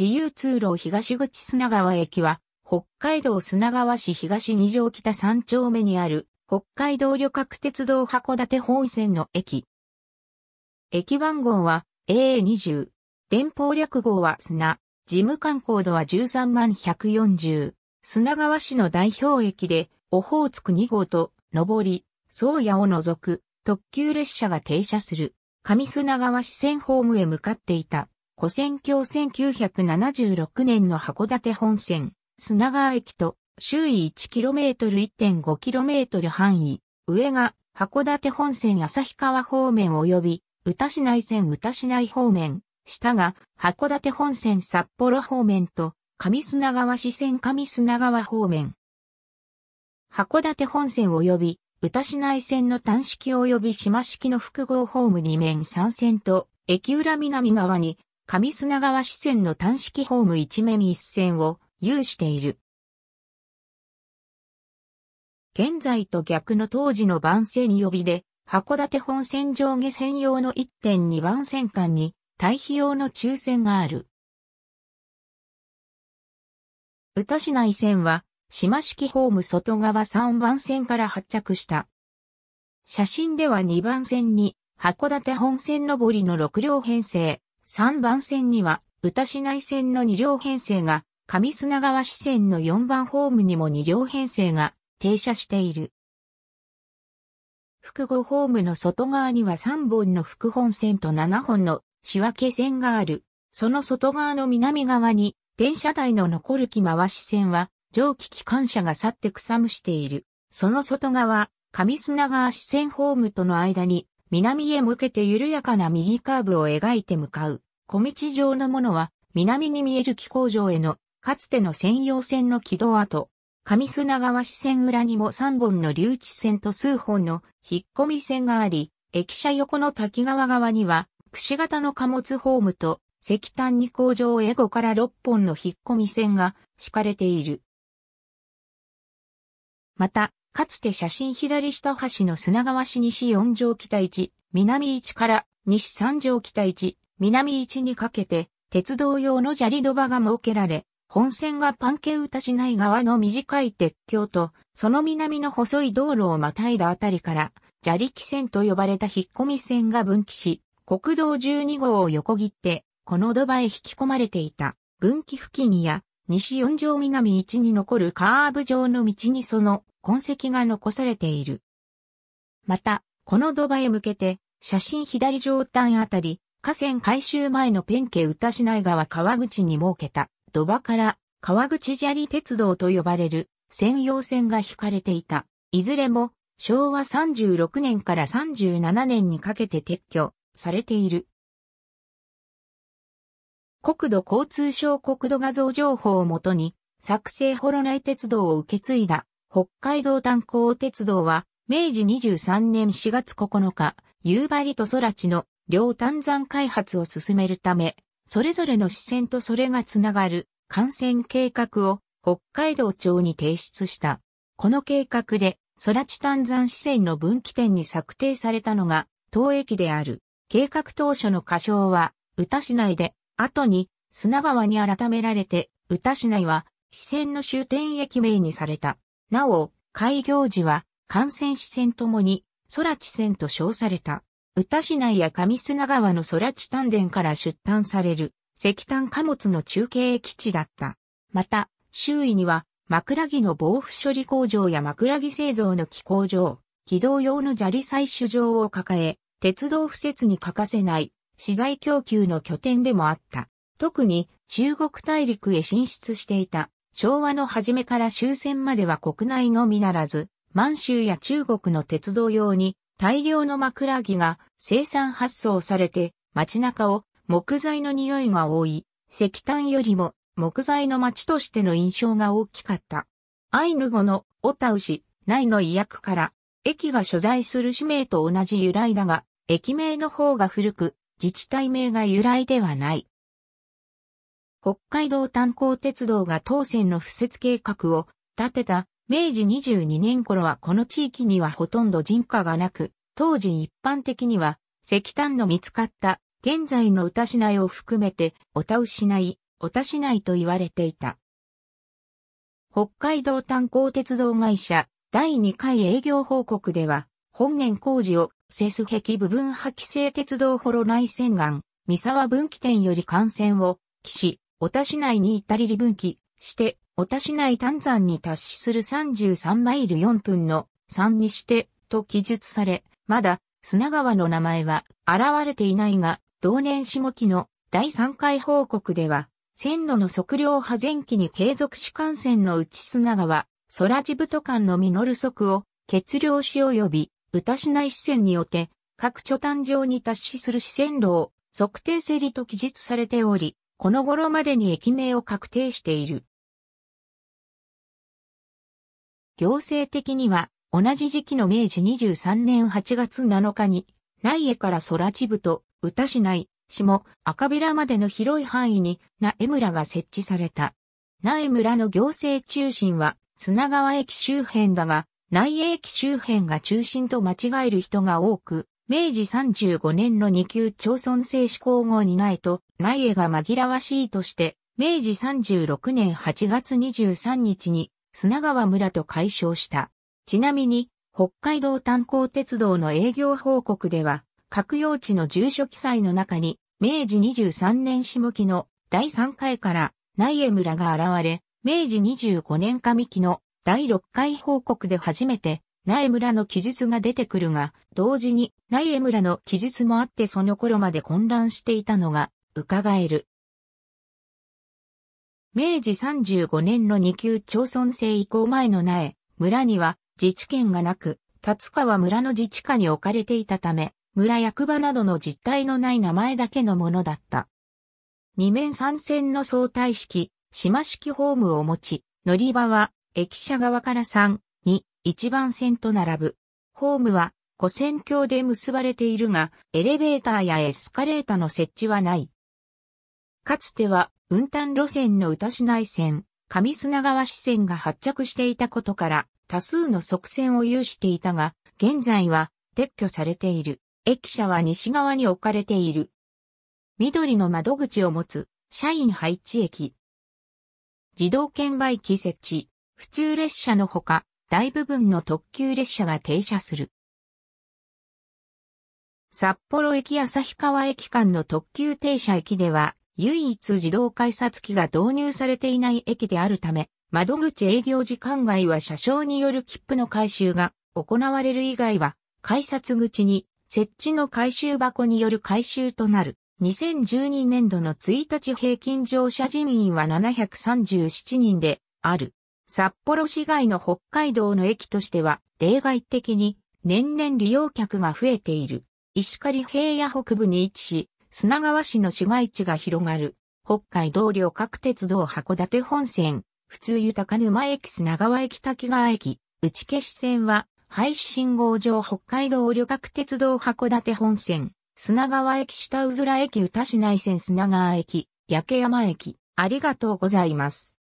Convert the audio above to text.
自由通路東口砂川駅は、北海道砂川市東二条北三丁目にある、北海道旅客鉄道函館本線の駅。駅番号は AA20。電報略号は砂。事務官コードは13万140。砂川市の代表駅で、オホーツク2号と、上り、宗谷を除く、特急列車が停車する、上砂川市線ホームへ向かっていた。古戦橋1976年の函館本線、砂川駅と周囲 1km1.5km 範囲、上が函館本線旭川方面及び宇多市内線宇多市内方面、下が函館本線札幌方面と上砂川市線上砂川方面。函館本線及び宇多市内線の単式及び島式の複合ホーム2面3線と駅裏南側に上砂川支線の単式ホーム一面一線を有している。現在と逆の当時の番線予備で、函館本線上下専用の1.2番線間に、対比用の抽線がある。宇多市内線は、島式ホーム外側3番線から発着した。写真では2番線に、函館本線上りの6両編成、3番線には、歌市内線の2両編成が、上砂川支線の4番ホームにも2両編成が停車している。複合ホームの外側には3本の複本線と7本の仕分け線がある。その外側の南側に、電車台の残る木回し線は、蒸気機関車が去って草むしている。その外側、上砂川支線ホームとの間に、南へ向けて緩やかな右カーブを描いて向かう、小道状のものは、南に見える気工場への、かつての専用線の軌道跡、上砂川支線裏にも3本の留置線と数本の引っ込み線があり、駅舎横の滝川側には、串型の貨物ホームと石炭二工場へ5から6本の引っ込み線が敷かれている。また、かつて写真左下端の砂川市西4条北1、南1から西3条北1、南1にかけて、鉄道用の砂利土場が設けられ、本線がパンケウタ市内側の短い鉄橋と、その南の細い道路をまたいだあたりから、砂利力線と呼ばれた引っ込み線が分岐し、国道12号を横切って、この土場へ引き込まれていた、分岐付近や、西四条南1に残るカーブ状の道にその痕跡が残されている。また、この土場へ向けて、写真左上端あたり、河川改修前のペンケ歌市内川川口に設けた土場から川口砂利鉄道と呼ばれる専用線が引かれていた。いずれも昭和36年から37年にかけて撤去されている。国土交通省国土画像情報をもとに作成ホロナイ鉄道を受け継いだ北海道炭鉱鉄道は、明治23年4月9日、夕張と空地の両炭山開発を進めるため、それぞれの支線とそれがつながる幹線計画を北海道庁に提出した。この計画で、空地炭山支線の分岐点に策定されたのが、当駅である。計画当初の仮称は、宇多市内で、後に砂川に改められて、宇多市内は、支線の終点駅名にされた。なお、開業時は、幹線支線ともに、空地線と称された。宇田市内や上砂川の空地丹田から出炭される、石炭貨物の中継基地だった。また、周囲には、枕木の防腐処理工場や枕木製造の機構場、軌道用の砂利採取場を抱え、鉄道敷設に欠かせない、資材供給の拠点でもあった。特に、中国大陸へ進出していた昭和の初めから終戦までは国内のみならず、満州や中国の鉄道用に大量の枕木が生産発送されて街中を木材の匂いが多い石炭よりも木材の街としての印象が大きかった。アイヌ語のオタウシ、内の意訳から駅が所在する市名と同じ由来だが、駅名の方が古く、自治体名が由来ではない。北海道炭鉱鉄道が当線の敷設計画を立てた明治22年頃はこの地域にはほとんど人家がなく、当時一般的には石炭の見つかった現在の歌市内を含めておたうしない、おた市内と言われていた。北海道炭鉱鉄道会社第2回営業報告では、本年工事をセス壁部分破棄制鉄道ホロ内線岸、三沢分岐点より幹線を、岸、小田市内に至り離分岐して、小田市内丹山に達しする33マイル4分の3にして、と記述され、まだ砂川の名前は現れていないが、同年下期の第3回報告では、線路の測量派前期に継続し幹線の内砂川、空地都間のミノル測を血量し及び、歌しない視線によって、各所誕上に達しする視線路を測定せりと記述されており、この頃までに駅名を確定している。行政的には、同じ時期の明治23年8月7日に、内江から空地部と宇多市内、下赤平までの広い範囲にな江村が設置された。内江村の行政中心は砂川駅周辺だが、内江駅周辺が中心と間違える人が多く、明治35年の2級町村制施行後にないと、内江が紛らわしいとして、明治36年8月23日に砂川村と解消した。ちなみに、北海道炭鉱鉄道の営業報告では、各用地の住所記載の中に、明治23年下期の第3回から内江村が現れ、明治25年上期の第6回報告で初めて苗村の記述が出てくるが、同時に苗村の記述もあってその頃まで混乱していたのが、伺える。明治35年の2級町村制移行前の苗、村には自治権がなく、立川村の自治下に置かれていたため、村役場などの実態のない名前だけのものだった。二面三線の相対式、島式ホームを持ち、乗り場は駅舎側から3、1番線と並ぶ。ホームは、古線橋で結ばれているが、エレベーターやエスカレーターの設置はない。かつては、運搬路線の歌市内線、上砂川支線が発着していたことから、多数の側線を有していたが、現在は撤去されている。駅舎は西側に置かれている。緑の窓口を持つ、社員配置駅。自動券売機設置、普通列車のほか、大部分の特急列車が停車する。札幌駅旭川駅間の特急停車駅では、唯一自動改札機が導入されていない駅であるため、窓口営業時間外は車掌による切符の回収が行われる以外は、改札口に設置の回収箱による回収となる。2012年度の1日平均乗車人員は737人である。札幌市外の北海道の駅としては例外的に年々利用客が増えている。石狩平野北部に位置し、砂川市の市街地が広がる。北海道旅客鉄道函館本線、普通豊沼駅砂川駅滝川駅、打消し線は、廃止信号場北海道旅客鉄道函館本線、砂川駅下うずら駅歌市内線砂川駅、焼山駅、ありがとうございます。